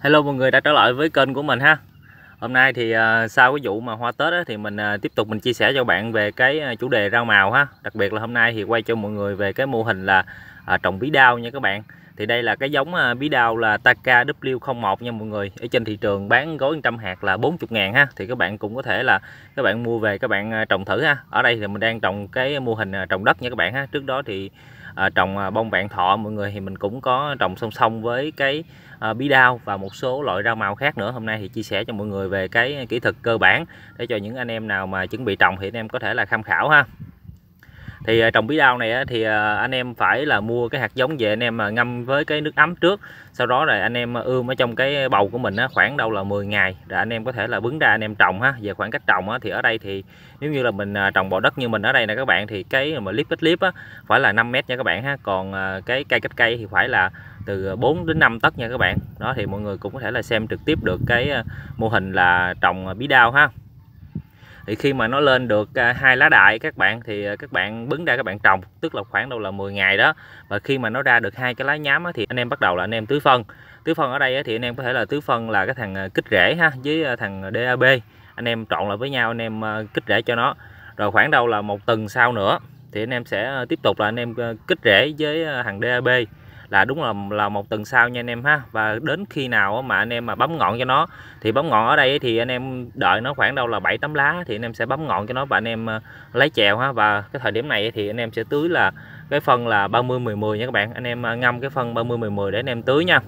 Hello mọi người đã trở lại với kênh của mình ha Hôm nay thì à, sau cái vụ mà hoa Tết á, thì mình à, tiếp tục mình chia sẻ cho bạn về cái à, chủ đề rau màu ha Đặc biệt là hôm nay thì quay cho mọi người về cái mô hình là trồng bí đao nha các bạn Thì đây là cái giống bí đao là Taka W01 nha mọi người Ở trên thị trường bán gói 100 hạt là 40 ngàn ha Thì các bạn cũng có thể là các bạn mua về các bạn trồng thử ha Ở đây thì mình đang trồng cái mô hình trồng đất nha các bạn ha Trước đó thì À, trồng à, bông vạn thọ mọi người thì mình cũng có trồng song song với cái à, bí đao và một số loại rau màu khác nữa hôm nay thì chia sẻ cho mọi người về cái kỹ thuật cơ bản để cho những anh em nào mà chuẩn bị trồng thì anh em có thể là tham khảo ha thì ờ, trồng bí đao này thì ờ, anh em phải là mua cái hạt giống về anh em ờ, ngâm với cái nước ấm trước sau đó rồi anh em ươm ở trong cái bầu của mình khoảng đâu là 10 ngày rồi anh em có thể là bứng ra anh em trồng ha về khoảng cách trồng thì ở đây thì nếu như là mình trồng bò đất như mình ở đây nè các bạn thì cái mà clip cách clip phải là 5 mét nha các bạn ha còn cái cây cách cây thì phải là từ 4 đến 5 tấc nha các bạn đó thì mọi người cũng có thể là xem trực tiếp được cái mô hình là trồng bí đao ha thì khi mà nó lên được à, hai lá đại các bạn thì à, các bạn bứng ra các bạn trồng tức là khoảng đâu là 10 ngày đó và khi mà nó ra được hai cái lá nhám thì anh em bắt đầu là anh em tưới phân tưới phân ở đây thì anh em có thể là tưới phân là cái thằng à, kích rễ ha với thằng DAB anh em trộn lại với nhau anh em kích rễ cho nó rồi khoảng đâu là một tuần sau nữa thì anh em sẽ tiếp tục là anh em kích rễ với thằng DAB là đúng là là một tuần sau nha anh em ha và đến khi nào mà anh em mà bấm ngọn cho nó thì bấm ngọn ở đây thì anh em đợi nó khoảng đâu là 7 tấm lá thì anh em sẽ bấm ngọn cho nó và anh em ờ, lấy chèo ha và cái thời điểm này thì anh em sẽ tưới là cái phân là 30 10 10 nha các bạn anh em ờ, ngâm cái phân 30 10 10 để anh em tưới nha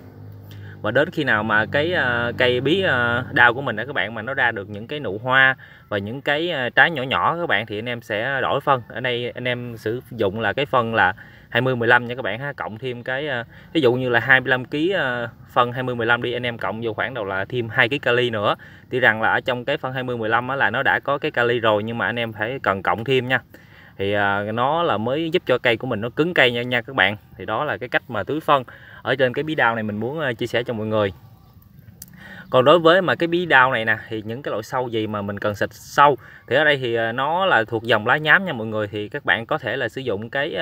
và đến khi nào mà cái uh, cây bí uh, à, đao của mình đó các bạn mà nó ra được những cái nụ hoa và những cái uh, trái nhỏ nhỏ các bạn thì anh em sẽ đổi phân ở đây anh em sử dụng là cái phân là 20 15 nha các bạn ha cộng thêm cái ví dụ như là 25 kg phân 20 15 đi anh em cộng vô khoảng đầu là thêm 2 kg kali nữa. thì rằng là ở trong cái phân 20 15 á là nó đã có cái kali rồi nhưng mà anh em phải cần cộng thêm nha thì à, nó là mới giúp cho cây của mình nó cứng cây nha nha các bạn thì đó là cái cách mà tưới phân ở trên cái bí đao này mình muốn à, chia sẻ cho mọi người còn đối với mà cái bí đao này nè thì những cái loại sâu gì mà mình cần xịt sâu thì ở đây thì à, nó là thuộc dòng lá nhám nha mọi người thì các bạn có thể là sử dụng cái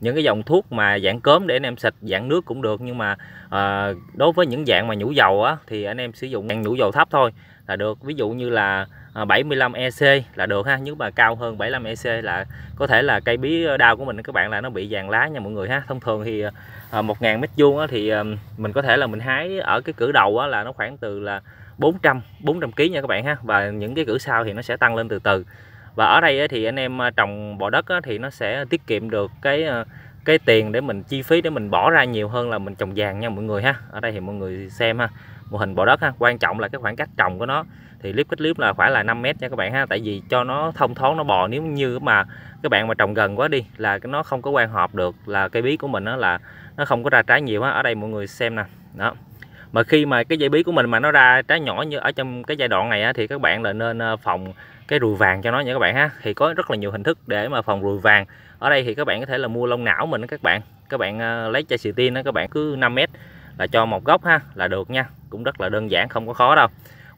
những cái dòng thuốc mà dạng cớm để anh em xịt dạng nước cũng được nhưng mà à, đối với những dạng mà nhũ dầu á thì anh em sử dụng dạng nhũ dầu thấp thôi là được ví dụ như là 75 à, EC là được ha nếu mà cao hơn 75 EC là có thể là cây bí đao của mình các bạn là nó bị vàng lá nha mọi người ha thông thường thì 1.000 à, mét vuông thì à, mình có thể là mình hái ở cái cửa đầu là nó khoảng từ là 400 400 kg nha các bạn ha và những cái cửa sau thì nó sẽ tăng lên từ từ và ở đây thì anh em trồng bò đất thì nó sẽ tiết kiệm được cái cái tiền để mình chi phí để mình bỏ ra nhiều hơn là mình trồng vàng nha mọi người ha ở đây thì mọi người xem ha mô hình bò đất ha quan trọng là cái khoảng cách trồng của nó thì clip kích clip là khoảng là 5 mét nha các bạn ha tại vì cho nó thông thoáng nó bò nếu như mà các bạn mà trồng gần quá đi là nó không có quan hợp được là cây bí của mình nó là nó không có ra trái nhiều á ở đây mọi người xem nè đó mà khi mà cái dây bí của mình mà nó ra trái nhỏ như ở trong cái giai đoạn này á, thì các bạn là nên ờ, phòng cái rùi vàng cho nó nha các bạn ha thì có rất là nhiều hình thức để mà phòng rùi vàng ở đây thì các bạn có thể là mua lông não mình đó các bạn các bạn ờ, lấy chai xì tin đó các bạn cứ 5 mét là cho một gốc ha là được nha cũng rất là đơn giản không có khó đâu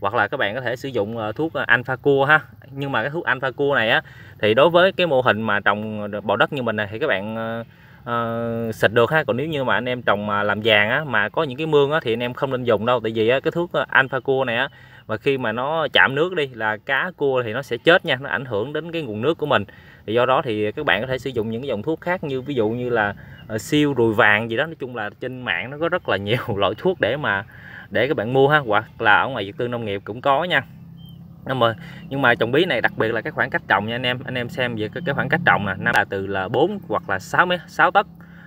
hoặc là các bạn có thể sử dụng ờ, thuốc ờ, alpha cua ha nhưng mà cái thuốc alpha cua này á thì đối với cái mô hình mà trồng bò đất như mình này thì các bạn ờ, uh, xịt được ha còn nếu như mà anh em trồng mà làm vàng á mà có những cái mương á thì anh em không nên dùng đâu tại vì á, cái thuốc ờ, alpha cua này á mà khi mà nó chạm nước đi là cá cua thì nó sẽ chết nha nó ảnh hưởng đến cái nguồn nước của mình thì do đó thì các bạn có thể sử dụng những cái dòng thuốc khác như ví dụ như là uh, siêu rùi vàng gì đó nói chung là trên mạng nó có rất là nhiều loại thuốc để mà để các bạn mua ha hoặc là ở ngoài vật tư nông nghiệp cũng có nha nhưng mà nhưng mà trồng bí này đặc biệt là cái khoảng cách trồng nha anh em anh em xem về cái, cái khoảng cách trồng nè nó là từ là 4 hoặc là 6 mét 6 tấc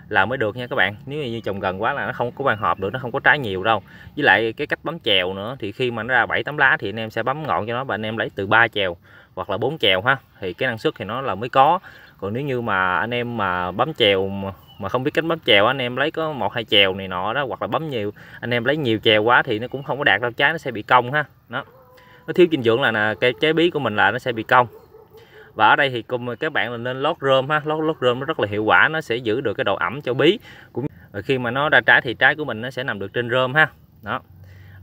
là mới được nha các bạn nếu như trồng gần quá là nó không có quan hợp được nó không có trái nhiều đâu với lại cái cách bấm chèo nữa thì khi mà nó ra 7 tấm lá thì anh em sẽ bấm ngọn cho nó và anh em lấy từ 3 chèo hoặc là 4 chèo ha thì cái năng suất thì nó là mới có còn nếu như mà anh em mà bấm chèo mà, mà không biết cách bấm chèo anh em lấy có một hai chèo này nọ đó hoặc là bấm nhiều anh em lấy nhiều chèo quá thì nó cũng không có đạt đâu trái nó sẽ bị cong ha đó nó thiếu dinh dưỡng là, nè cây trái bí của mình là nó sẽ bị cong và ở đây thì cùng các bạn là nên lót rơm ha lót lót rơm nó rất là hiệu quả nó sẽ giữ được cái độ ẩm cho bí cũng khi mà nó ra trái thì trái của mình nó sẽ nằm được trên rơm ha đó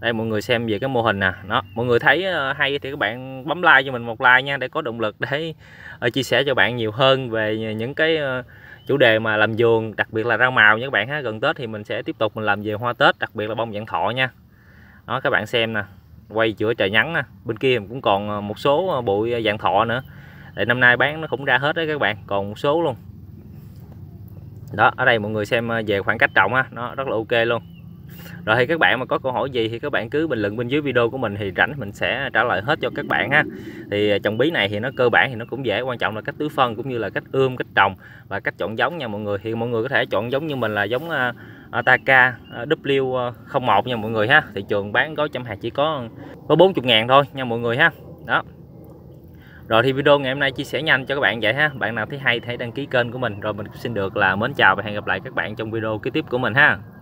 đây mọi người xem về cái mô hình nè đó mọi người thấy ờ, hay thì các bạn bấm like cho mình một like nha để có động lực để ờ, chia sẻ cho bạn nhiều hơn về những cái ờ, chủ đề mà làm vườn đặc biệt là rau màu nha các bạn ha gần tết thì mình sẽ tiếp tục mình làm về hoa tết đặc biệt là bông dạng thọ nha đó các bạn xem nè quay chữa trời nhắn bên kia cũng còn ờ, một số ờ, bụi ờ, dạng thọ nữa để năm nay bán nó cũng ra hết đấy các bạn còn một số luôn đó ở đây mọi người xem về khoảng cách trọng á nó rất là ok luôn rồi thì các bạn mà có câu hỏi gì thì các bạn cứ bình luận bên dưới video của mình thì rảnh mình sẽ trả lời hết cho các bạn ha thì trồng bí này thì nó cơ bản thì nó cũng dễ quan trọng là cách tưới phân cũng như là cách ươm cách trồng và cách chọn giống nha mọi người thì mọi người có thể chọn giống như mình là giống Ờ, Taka ờ, W01 ờ, nha mọi người ha thị trường bán gói châm hạt chỉ có có 40 ngàn thôi nha mọi người ha đó rồi thì video ngày hôm nay chia sẻ nhanh cho các bạn vậy ha bạn nào thấy hay thì đăng ký kênh của mình rồi mình xin được là mến chào và hẹn gặp lại các bạn trong video kế tiếp của mình ha